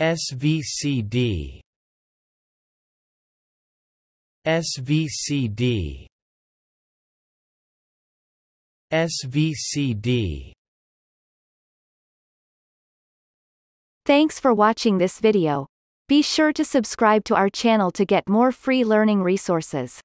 SVCD SVCD SVCD Thanks for watching this video. Be sure to subscribe to our channel to get more free learning resources.